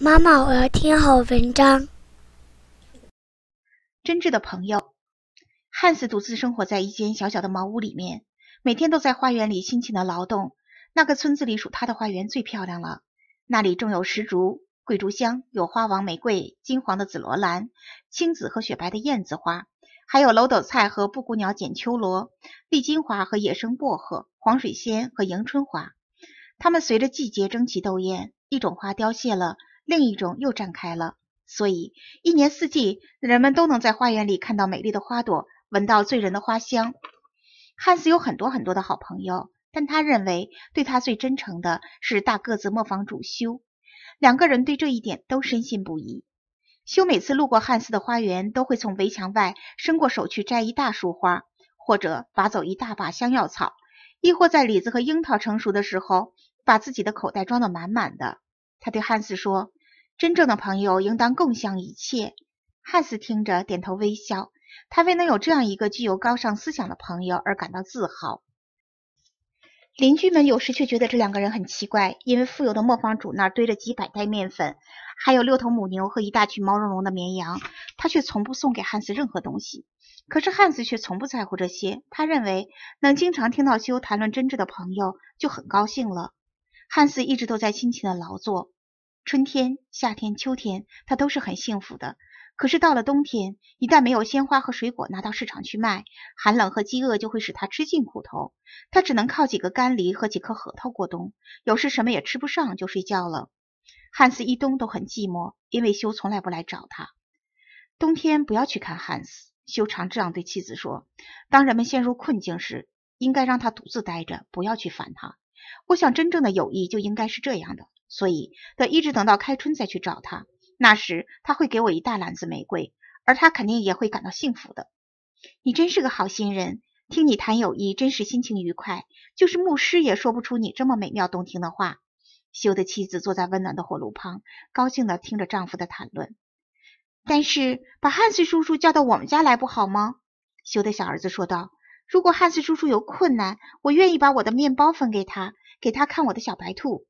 妈妈，我要听好文章。真挚的朋友汉斯独自生活在一间小小的茅屋里面，每天都在花园里辛勤的劳动。那个村子里数他的花园最漂亮了。那里种有石竹、桂竹香，有花王玫瑰、金黄的紫罗兰、青紫和雪白的燕子花，还有楼斗菜和布谷鸟剪秋萝、丽金花和野生薄荷、黄水仙和迎春花。它们随着季节争奇斗艳，一种花凋谢了。另一种又绽开了，所以一年四季，人们都能在花园里看到美丽的花朵，闻到醉人的花香。汉斯有很多很多的好朋友，但他认为对他最真诚的是大个子磨坊主修。两个人对这一点都深信不疑。修每次路过汉斯的花园，都会从围墙外伸过手去摘一大束花，或者拔走一大把香药草，亦或在李子和樱桃成熟的时候，把自己的口袋装得满满的。他对汉斯说。真正的朋友应当共享一切。汉斯听着，点头微笑。他为能有这样一个具有高尚思想的朋友而感到自豪。邻居们有时却觉得这两个人很奇怪，因为富有的磨坊主那儿堆着几百袋面粉，还有六头母牛和一大群毛茸茸的绵羊，他却从不送给汉斯任何东西。可是汉斯却从不在乎这些。他认为能经常听到修谈论真挚的朋友就很高兴了。汉斯一直都在辛勤的劳作。春天、夏天、秋天，他都是很幸福的。可是到了冬天，一旦没有鲜花和水果拿到市场去卖，寒冷和饥饿就会使他吃尽苦头。他只能靠几个干梨和几颗核桃过冬，有时什么也吃不上就睡觉了。汉斯一冬都很寂寞，因为修从来不来找他。冬天不要去看汉斯，修常这样对妻子说。当人们陷入困境时，应该让他独自待着，不要去烦他。我想，真正的友谊就应该是这样的。所以得一直等到开春再去找他，那时他会给我一大篮子玫瑰，而他肯定也会感到幸福的。你真是个好心人，听你谈友谊，真是心情愉快。就是牧师也说不出你这么美妙动听的话。修的妻子坐在温暖的火炉旁，高兴地听着丈夫的谈论。但是把汉斯叔叔叫到我们家来不好吗？修的小儿子说道：“如果汉斯叔叔有困难，我愿意把我的面包分给他，给他看我的小白兔。”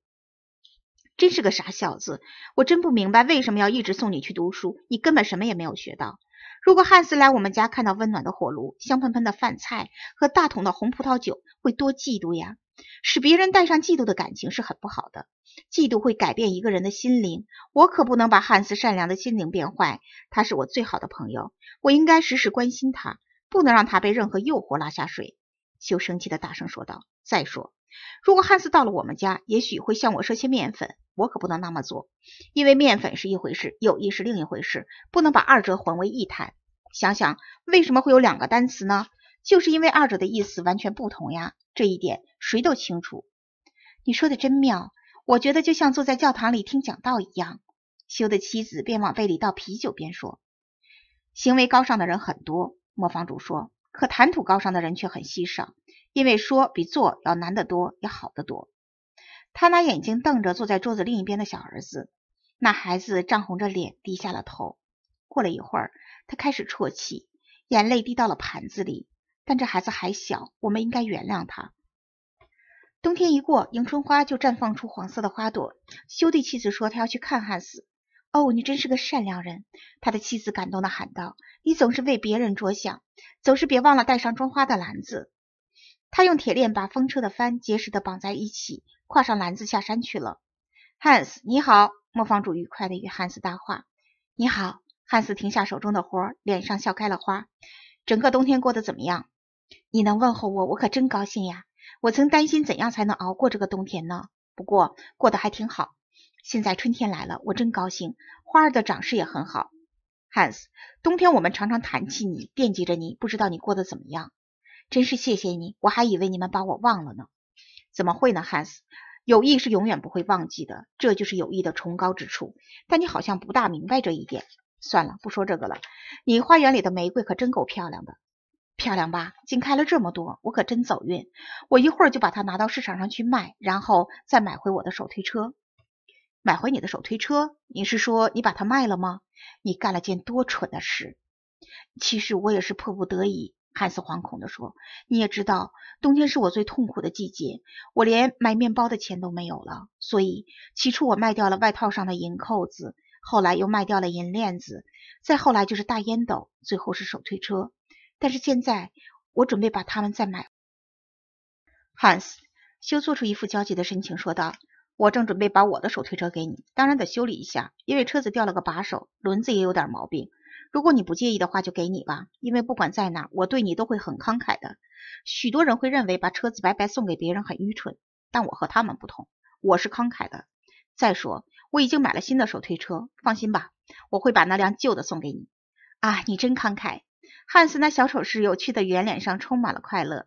真是个傻小子！我真不明白为什么要一直送你去读书，你根本什么也没有学到。如果汉斯来我们家，看到温暖的火炉、香喷喷的饭菜和大桶的红葡萄酒，会多嫉妒呀！使别人带上嫉妒的感情是很不好的。嫉妒会改变一个人的心灵。我可不能把汉斯善良的心灵变坏。他是我最好的朋友，我应该时时关心他，不能让他被任何诱惑拉下水。修生气地大声说道：“再说，如果汉斯到了我们家，也许会向我说些面粉。”我可不能那么做，因为面粉是一回事，友谊是另一回事，不能把二者混为一谈。想想为什么会有两个单词呢？就是因为二者的意思完全不同呀，这一点谁都清楚。你说的真妙，我觉得就像坐在教堂里听讲道一样。修的妻子边往杯里倒啤酒边说：“行为高尚的人很多，磨坊主说，可谈吐高尚的人却很稀少，因为说比做要难得多，要好得多。”他拿眼睛瞪着坐在桌子另一边的小儿子，那孩子涨红着脸低下了头。过了一会儿，他开始啜泣，眼泪滴到了盘子里。但这孩子还小，我们应该原谅他。冬天一过，迎春花就绽放出黄色的花朵。兄弟妻子说，他要去看汉斯。哦，你真是个善良人，他的妻子感动地喊道：“你总是为别人着想，总是别忘了带上装花的篮子。”他用铁链把风车的帆结实地绑在一起。挎上篮子下山去了。汉斯，你好！磨坊主愉快的与汉斯搭话。你好，汉斯，停下手中的活，脸上笑开了花。整个冬天过得怎么样？你能问候我，我可真高兴呀！我曾担心怎样才能熬过这个冬天呢？不过过得还挺好。现在春天来了，我真高兴。花儿的长势也很好。汉斯，冬天我们常常谈起你，惦记着你，不知道你过得怎么样？真是谢谢你，我还以为你们把我忘了呢。怎么会呢，汉斯？友谊是永远不会忘记的，这就是友谊的崇高之处。但你好像不大明白这一点。算了，不说这个了。你花园里的玫瑰可真够漂亮的，漂亮吧？竟开了这么多，我可真走运。我一会儿就把它拿到市场上去卖，然后再买回我的手推车，买回你的手推车。你是说你把它卖了吗？你干了件多蠢的事。其实我也是迫不得已。汉斯惶恐地说：“你也知道，冬天是我最痛苦的季节，我连买面包的钱都没有了。所以起初我卖掉了外套上的银扣子，后来又卖掉了银链子，再后来就是大烟斗，最后是手推车。但是现在，我准备把它们再买。”汉斯修做出一副焦急的神情，说道：“我正准备把我的手推车给你，当然得修理一下，因为车子掉了个把手，轮子也有点毛病。”如果你不介意的话，就给你吧。因为不管在哪儿，我对你都会很慷慨的。许多人会认为把车子白白送给别人很愚蠢，但我和他们不同，我是慷慨的。再说，我已经买了新的手推车，放心吧，我会把那辆旧的送给你。啊，你真慷慨！汉斯那小丑式有趣的圆脸上充满了快乐。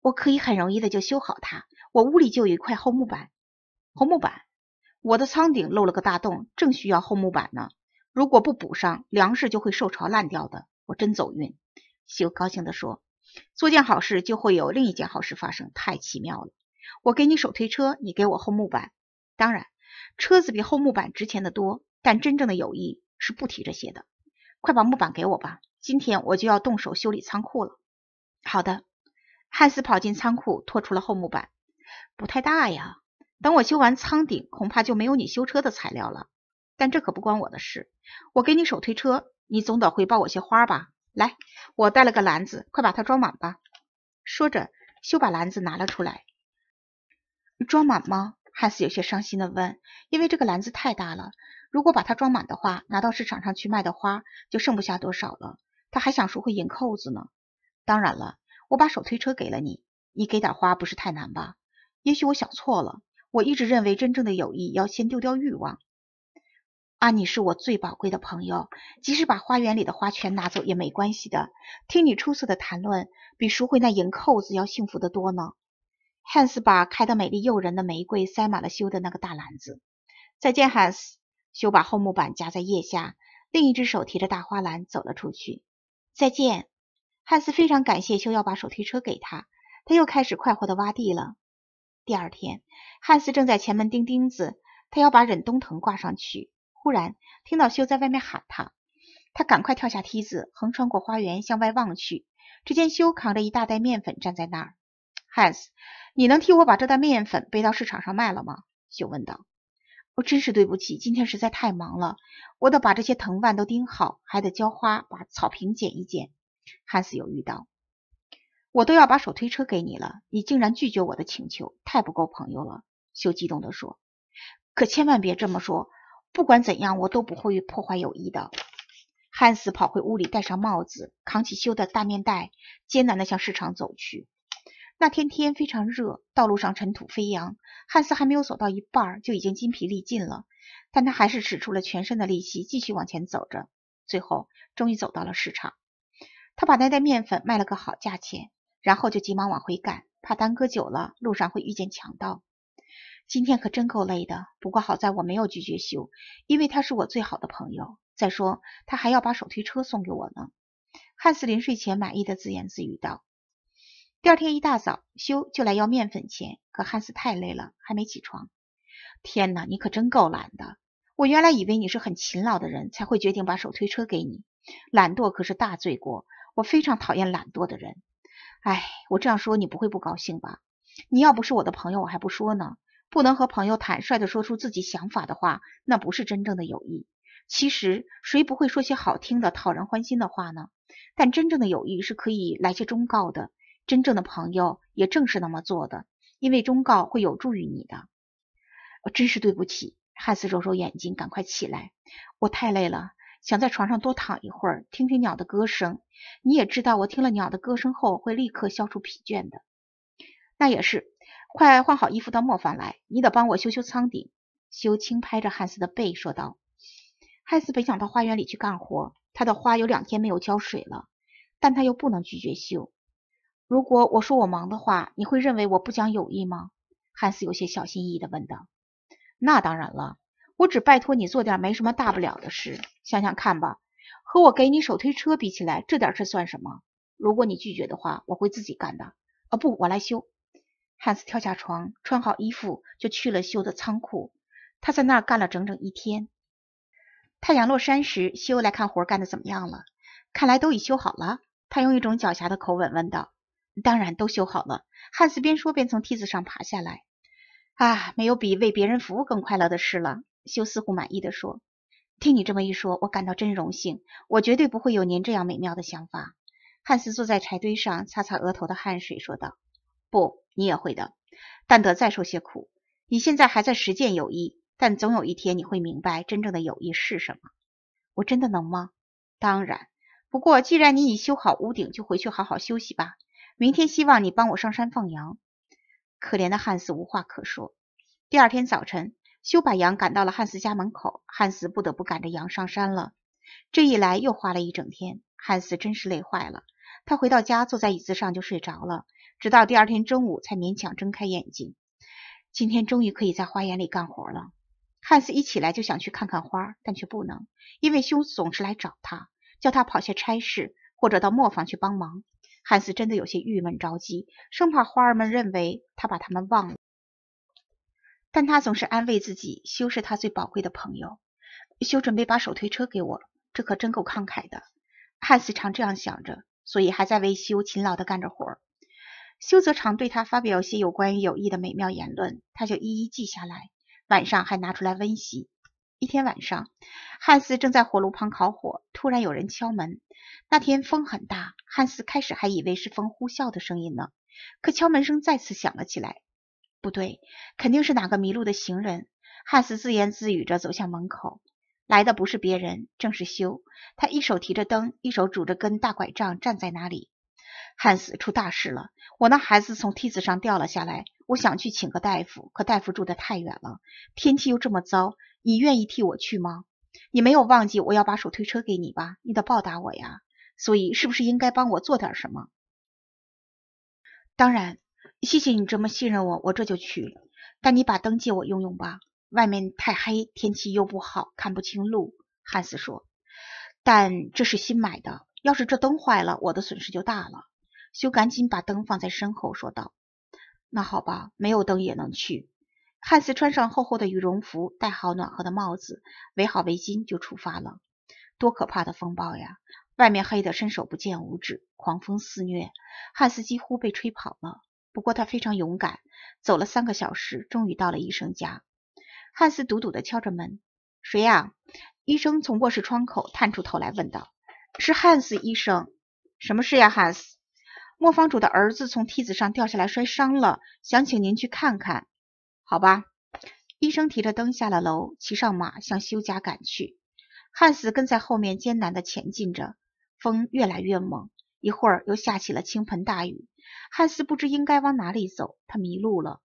我可以很容易的就修好它。我屋里就有一块厚木板，厚木板，我的舱顶漏了个大洞，正需要厚木板呢。如果不补上，粮食就会受潮烂掉的。我真走运，修高兴地说，做件好事就会有另一件好事发生，太奇妙了。我给你手推车，你给我厚木板。当然，车子比厚木板值钱的多，但真正的友谊是不提这些的。快把木板给我吧，今天我就要动手修理仓库了。好的，汉斯跑进仓库，拖出了厚木板。不太大呀，等我修完仓顶，恐怕就没有你修车的材料了。但这可不关我的事。我给你手推车，你总得回报我些花吧。来，我带了个篮子，快把它装满吧。说着，修把篮子拿了出来。装满吗？汉斯有些伤心的问，因为这个篮子太大了，如果把它装满的话，拿到市场上去卖的花就剩不下多少了。他还想赎回银扣子呢。当然了，我把手推车给了你，你给点花不是太难吧？也许我想错了，我一直认为真正的友谊要先丢掉欲望。啊，你是我最宝贵的朋友，即使把花园里的花全拿走也没关系的。听你出色的谈论，比赎回那银扣子要幸福得多呢。汉斯把开得美丽诱人的玫瑰塞满了修的那个大篮子。再见，汉斯。修把厚木板夹在腋下，另一只手提着大花篮走了出去。再见，汉斯。非常感谢修要把手推车给他。他又开始快活地挖地了。第二天，汉斯正在前门钉钉子，他要把忍冬藤挂上去。忽然听到修在外面喊他，他赶快跳下梯子，横穿过花园向外望去，只见修扛着一大袋面粉站在那儿。汉斯，你能替我把这袋面粉背到市场上卖了吗？修问道。我真是对不起，今天实在太忙了，我得把这些藤蔓都钉好，还得浇花，把草坪剪一剪。汉斯犹豫道。我都要把手推车给你了，你竟然拒绝我的请求，太不够朋友了。修激动地说。可千万别这么说。不管怎样，我都不会破坏友谊的。汉斯跑回屋里，戴上帽子，扛起修的大面袋，艰难地向市场走去。那天天非常热，道路上尘土飞扬。汉斯还没有走到一半，就已经筋疲力尽了。但他还是使出了全身的力气，继续往前走着。最后，终于走到了市场。他把那袋面粉卖了个好价钱，然后就急忙往回赶，怕耽搁久了，路上会遇见强盗。今天可真够累的，不过好在我没有拒绝修，因为他是我最好的朋友。再说他还要把手推车送给我呢。汉斯临睡前满意的自言自语道：“第二天一大早，修就来要面粉钱，可汉斯太累了，还没起床。天哪，你可真够懒的！我原来以为你是很勤劳的人，才会决定把手推车给你。懒惰可是大罪过，我非常讨厌懒惰的人。哎，我这样说你不会不高兴吧？你要不是我的朋友，我还不说呢。”不能和朋友坦率的说出自己想法的话，那不是真正的友谊。其实谁不会说些好听的、讨人欢心的话呢？但真正的友谊是可以来些忠告的，真正的朋友也正是那么做的，因为忠告会有助于你的。真是对不起，汉斯揉揉眼睛，赶快起来，我太累了，想在床上多躺一会儿，听听鸟的歌声。你也知道，我听了鸟的歌声后会立刻消除疲倦的。那也是。快换好衣服到磨坊来，你得帮我修修仓顶。修轻拍着汉斯的背说道。汉斯本想到花园里去干活，他的花有两天没有浇水了，但他又不能拒绝修。如果我说我忙的话，你会认为我不讲友谊吗？汉斯有些小心翼翼地问道。那当然了，我只拜托你做点没什么大不了的事。想想看吧，和我给你手推车比起来，这点事算什么？如果你拒绝的话，我会自己干的。啊不，我来修。汉斯跳下床，穿好衣服就去了修的仓库。他在那儿干了整整一天。太阳落山时，修来看活干得怎么样了？看来都已修好了。他用一种狡黠的口吻问道：“当然都修好了。”汉斯边说边从梯子上爬下来。“啊，没有比为别人服务更快乐的事了。”修似乎满意的说。“听你这么一说，我感到真荣幸。我绝对不会有您这样美妙的想法。”汉斯坐在柴堆上，擦擦额头的汗水，说道：“不。”你也会的，但得再受些苦。你现在还在实践友谊，但总有一天你会明白真正的友谊是什么。我真的能吗？当然。不过既然你已修好屋顶，就回去好好休息吧。明天希望你帮我上山放羊。可怜的汉斯无话可说。第二天早晨，修把羊赶到了汉斯家门口，汉斯不得不赶着羊上山了。这一来又花了一整天，汉斯真是累坏了。他回到家，坐在椅子上就睡着了。直到第二天中午才勉强睁开眼睛。今天终于可以在花园里干活了。汉斯一起来就想去看看花，但却不能，因为斯总是来找他，叫他跑些差事或者到磨坊去帮忙。汉斯真的有些郁闷着急，生怕花儿们认为他把他们忘了。但他总是安慰自己，修是他最宝贵的朋友。修准备把手推车给我，这可真够慷慨的。汉斯常这样想着，所以还在为修勤劳地干着活。修则常对他发表一些有关于友谊的美妙言论，他就一一记下来，晚上还拿出来温习。一天晚上，汉斯正在火炉旁烤火，突然有人敲门。那天风很大，汉斯开始还以为是风呼啸的声音呢。可敲门声再次响了起来，不对，肯定是哪个迷路的行人。汉斯自言自语着走向门口，来的不是别人，正是修。他一手提着灯，一手拄着根大拐杖，站在那里。汉斯出大事了，我那孩子从梯子上掉了下来。我想去请个大夫，可大夫住的太远了，天气又这么糟。你愿意替我去吗？你没有忘记我要把手推车给你吧？你得报答我呀。所以，是不是应该帮我做点什么？当然，谢谢你这么信任我，我这就去。但你把灯借我用用吧，外面太黑，天气又不好，看不清路。汉斯说：“但这是新买的，要是这灯坏了，我的损失就大了。”修赶紧把灯放在身后，说道：“那好吧，没有灯也能去。”汉斯穿上厚厚的羽绒服，戴好暖和的帽子，围好围巾，就出发了。多可怕的风暴呀！外面黑的伸手不见五指，狂风肆虐，汉斯几乎被吹跑了。不过他非常勇敢，走了三个小时，终于到了医生家。汉斯笃笃的敲着门：“谁呀？”医生从卧室窗口探出头来问道：“是汉斯医生，什么事呀，汉斯？”磨坊主的儿子从梯子上掉下来，摔伤了，想请您去看看，好吧？医生提着灯下了楼，骑上马向修家赶去。汉斯跟在后面，艰难的前进着。风越来越猛，一会儿又下起了倾盆大雨。汉斯不知应该往哪里走，他迷路了。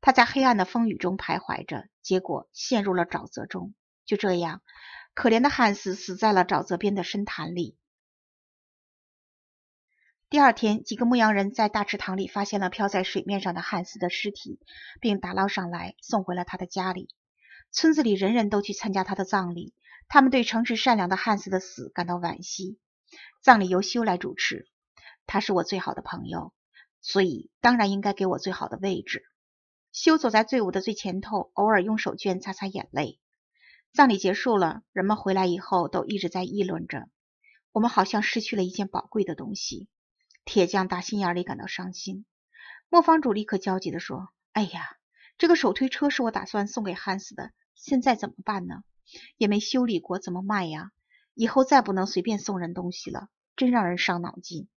他在黑暗的风雨中徘徊着，结果陷入了沼泽中。就这样，可怜的汉斯死在了沼泽边的深潭里。第二天，几个牧羊人在大池塘里发现了漂在水面上的汉斯的尸体，并打捞上来，送回了他的家里。村子里人人都去参加他的葬礼，他们对诚实善良的汉斯的死感到惋惜。葬礼由修来主持，他是我最好的朋友，所以当然应该给我最好的位置。修走在队伍的最前头，偶尔用手绢擦擦眼泪。葬礼结束了，人们回来以后都一直在议论着，我们好像失去了一件宝贵的东西。铁匠打心眼里感到伤心，磨坊主立刻焦急地说：“哎呀，这个手推车是我打算送给汉斯的，现在怎么办呢？也没修理过，怎么卖呀？以后再不能随便送人东西了，真让人伤脑筋。”